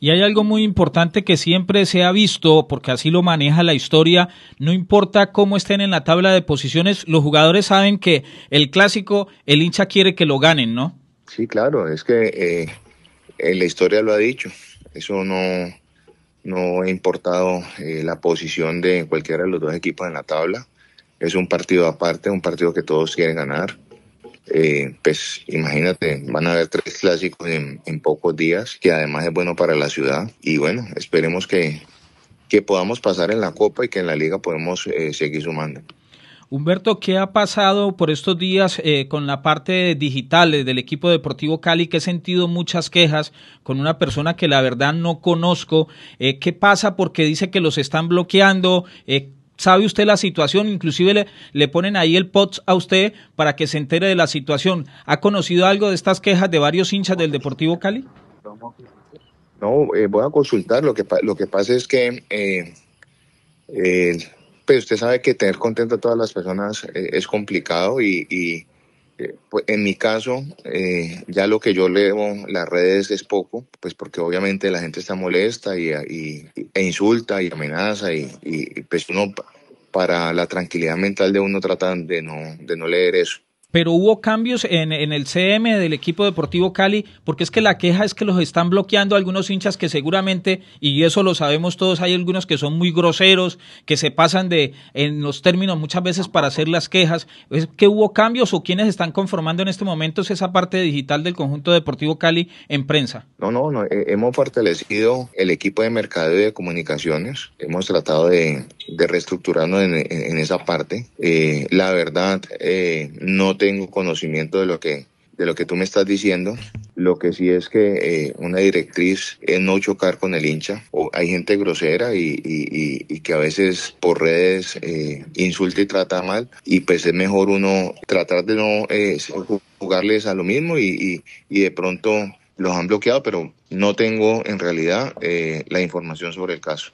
Y hay algo muy importante que siempre se ha visto, porque así lo maneja la historia, no importa cómo estén en la tabla de posiciones, los jugadores saben que el clásico, el hincha quiere que lo ganen, ¿no? Sí, claro, es que eh, eh, la historia lo ha dicho, eso no, no ha importado eh, la posición de cualquiera de los dos equipos en la tabla, es un partido aparte, un partido que todos quieren ganar eh, pues imagínate, van a haber tres clásicos en, pocos días, que además es bueno para la ciudad. Y bueno, esperemos que, podamos pasar en la Copa y que en la Liga podemos eh, seguir sumando. Humberto, ¿qué ha pasado por estos días eh, con la parte digital del equipo deportivo Cali? Que he sentido muchas quejas con una persona que la verdad no conozco. ¿Qué pasa? Porque dice que los están bloqueando sabe usted la situación, inclusive le, le ponen ahí el POTS a usted para que se entere de la situación. ¿Ha conocido algo de estas quejas de varios hinchas del Deportivo Cali? No, eh, voy a consultar. Lo que, pasa es que, eh, eh, pues, usted sabe que tener contento a todas las personas es complicado y eh, pues, en mi caso, eh, ya lo que yo leo en las redes es poco, pues porque obviamente la gente está molesta y, e insulta y amenaza y, y, pues uno para la tranquilidad mental de uno tratan de no, de no leer eso pero hubo cambios en, el CM del equipo deportivo Cali, porque es que la queja es que los están bloqueando algunos hinchas que seguramente, y eso lo sabemos todos, hay algunos que son muy groseros, que se pasan de en los términos muchas veces para hacer las quejas. ¿Es que hubo cambios o quiénes están conformando en este momento esa parte digital del conjunto deportivo Cali en prensa? No, no, no, eh, hemos fortalecido el equipo de mercadeo y de comunicaciones, hemos tratado de, reestructurarnos en, esa parte. Eh, la verdad, eh, no tengo conocimiento de lo que de lo que tú me estás diciendo. Lo que sí es que eh, una directriz es no chocar con el hincha. O hay gente grosera y, que a veces por redes eh, insulta y trata mal. Y pues es mejor uno tratar de no eh, jugarles a lo mismo y, y de pronto los han bloqueado, pero no tengo en realidad eh, la información sobre el caso.